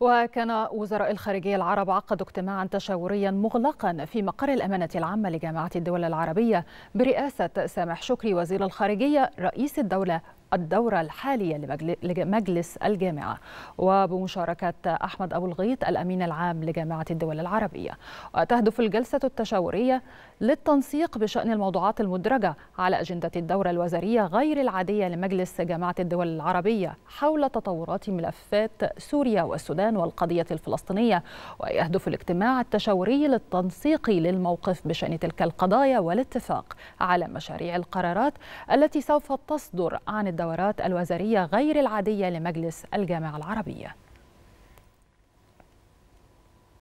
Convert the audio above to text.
وكان وزراء الخارجية العرب عقدوا اجتماعا تشاوريا مغلقا في مقر الأمانة العامة لجامعة الدول العربية برئاسة سامح شكري وزير الخارجية رئيس الدولة الدورة الحالية لمجلس الجامعة وبمشاركة أحمد أبو الغيط الأمين العام لجامعة الدول العربية وتهدف الجلسة التشاورية للتنسيق بشأن الموضوعات المدرجة على أجندة الدورة الوزارية غير العادية لمجلس جامعة الدول العربية حول تطورات ملفات سوريا والسودان والقضية الفلسطينية ويهدف الاجتماع التشاوري للتنسيق للموقف بشأن تلك القضايا والاتفاق على مشاريع القرارات التي سوف تصدر عن الدورات الوزارية غير العادية لمجلس الجامعة العربية